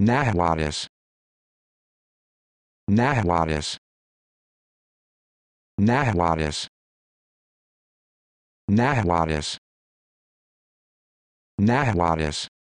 Nahuatl. Nahuatl. Nahuatl. Nahuatl. Nahuatl.